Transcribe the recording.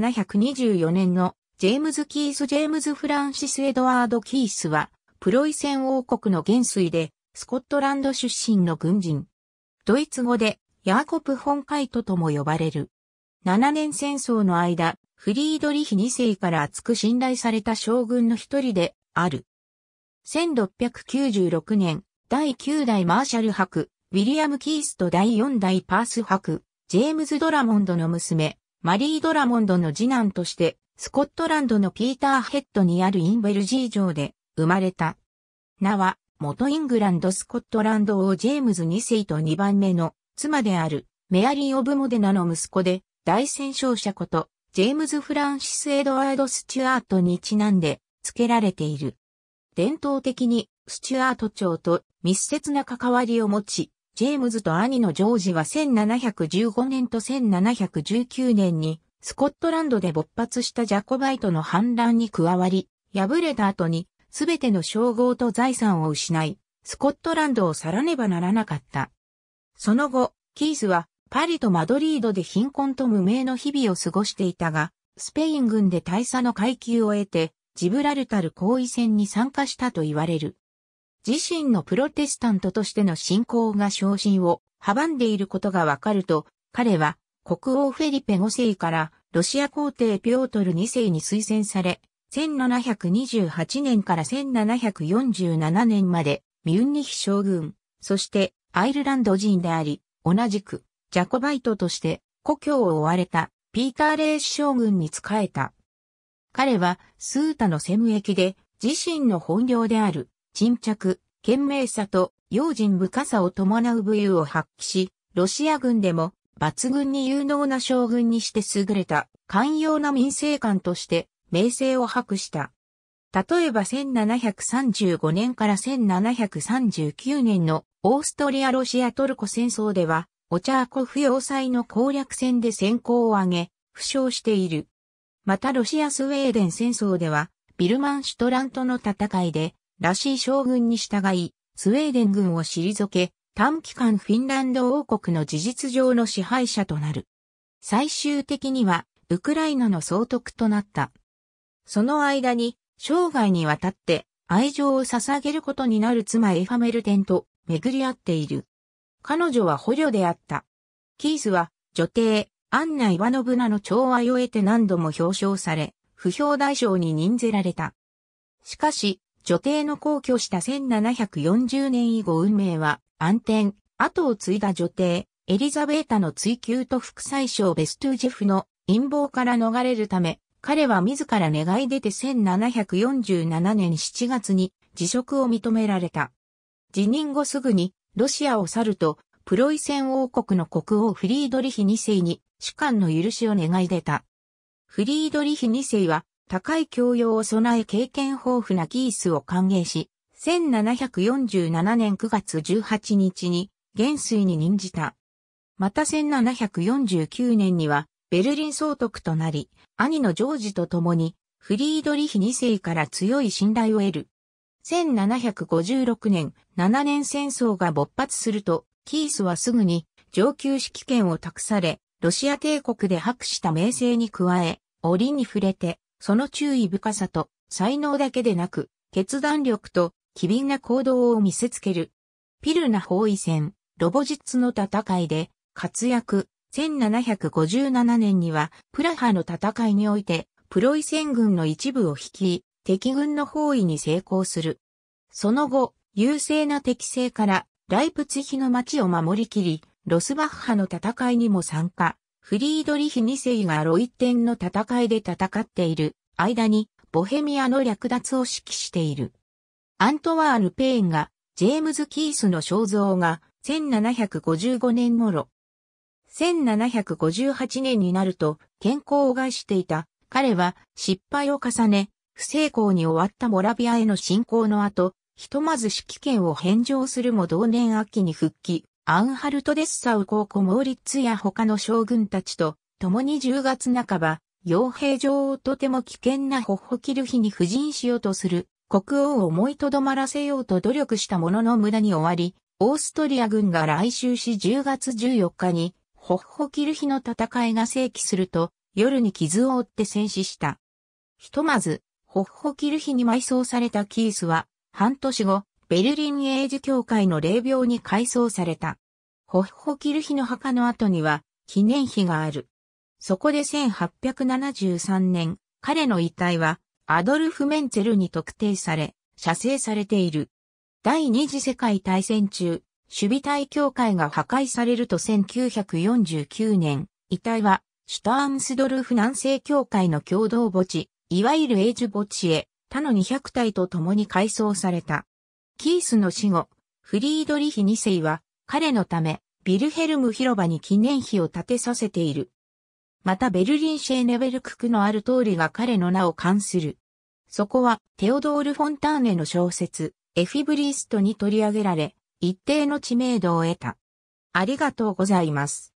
1724年のジェームズ・キース・ジェームズ・フランシス・エドワード・キースは、プロイセン王国の元帥で、スコットランド出身の軍人。ドイツ語で、ヤーコプ・フォン・カイトとも呼ばれる。7年戦争の間、フリードリヒ2世から厚く信頼された将軍の一人である。1696年、第9代マーシャル博、ウィリアム・キースと第4代パース博、ジェームズ・ドラモンドの娘、マリー・ドラモンドの次男として、スコットランドのピーターヘッドにあるインベルジー城で生まれた。名は、元イングランド・スコットランド王ジェームズ2世と2番目の妻であるメアリー・オブ・モデナの息子で、大戦勝者こと、ジェームズ・フランシス・エドワード・スチュアートにちなんで、付けられている。伝統的に、スチュアート朝と密接な関わりを持ち、ジェームズと兄のジョージは1715年と1719年にスコットランドで勃発したジャコバイトの反乱に加わり、敗れた後にすべての称号と財産を失い、スコットランドを去らねばならなかった。その後、キースはパリとマドリードで貧困と無名の日々を過ごしていたが、スペイン軍で大佐の階級を得て、ジブラルタル行為戦に参加したと言われる。自身のプロテスタントとしての信仰が昇進を阻んでいることがわかると、彼は国王フェリペ5世からロシア皇帝ピョートル2世に推薦され、1728年から1747年までミュンニヒ将軍、そしてアイルランド人であり、同じくジャコバイトとして故郷を追われたピーター・レイス将軍に仕えた。彼はスータのム役で自身の本領である沈着、賢明さと用心深さを伴う武勇を発揮し、ロシア軍でも抜群に有能な将軍にして優れた寛容な民政官として名声を博した。例えば1735年から1739年のオーストリア・ロシア・トルコ戦争では、オチャーコフ要塞の攻略戦で先行を挙げ、負傷している。またロシア・スウェーデン戦争では、ビルマンシュトラントの戦いで、らしい将軍に従い、スウェーデン軍を退け、短期間フィンランド王国の事実上の支配者となる。最終的には、ウクライナの総督となった。その間に、生涯にわたって愛情を捧げることになる妻エファメルテンと巡り合っている。彼女は捕虜であった。キースは女帝、アンナ・イワノブナの寵愛を得て何度も表彰され、不評大賞に任ぜられた。しかし、女帝の皇居した1740年以後運命は暗転、後を継いだ女帝、エリザベータの追求と副宰相ベストゥージェフの陰謀から逃れるため、彼は自ら願い出て1747年7月に辞職を認められた。辞任後すぐにロシアを去ると、プロイセン王国の国王フリードリヒ2世に主観の許しを願い出た。フリードリヒ2世は高い教養を備え経験豊富なキースを歓迎し、1747年9月18日に元帥に任じた。また1749年にはベルリン総督となり、兄のジョージと共にフリードリヒ2世から強い信頼を得る。1756年、7年戦争が勃発すると、キースはすぐに上級指揮権を託され、ロシア帝国で博した名声に加え、折に触れて、その注意深さと才能だけでなく、決断力と機敏な行動を見せつける。ピルナ包囲戦、ロボジッツの戦いで活躍。1757年にはプラハの戦いにおいてプロイセン軍の一部を率い、敵軍の包囲に成功する。その後、優勢な敵勢からライプツヒの町を守りきり、ロスバッハの戦いにも参加。フリードリヒ2世がロイテンの戦いで戦っている間にボヘミアの略奪を指揮している。アントワーヌ・ペインがジェームズ・キースの肖像が1755年頃。1758年になると健康を害していた彼は失敗を重ね不成功に終わったモラビアへの侵攻の後、ひとまず指揮権を返上するも同年秋に復帰、アンハルトデッサウ公コモーリッツや他の将軍たちと、共に10月半ば、傭兵上をとても危険なホッホキルヒに布陣しようとする、国王を思いとどまらせようと努力したものの無駄に終わり、オーストリア軍が来襲し10月14日に、ホッホキルヒの戦いが正規すると、夜に傷を負って戦死した。ひとまず、ホッホキルヒに埋葬されたキースは、半年後、ベルリンエージ教会の霊廟に改装された。ホッホキルヒの墓の後には記念碑がある。そこで1873年、彼の遺体はアドルフ・メンツェルに特定され、射精されている。第二次世界大戦中、守備隊協会が破壊されると1949年、遺体はシュターンスドルフ南西協会の共同墓地、いわゆるエージ墓地へ、他の200体と共に改装された。キースの死後、フリードリヒ2世は彼のためビルヘルム広場に記念碑を建てさせている。またベルリンシェーネベルク区のある通りが彼の名を冠する。そこはテオドール・フォンターネの小説、エフィブリストに取り上げられ、一定の知名度を得た。ありがとうございます。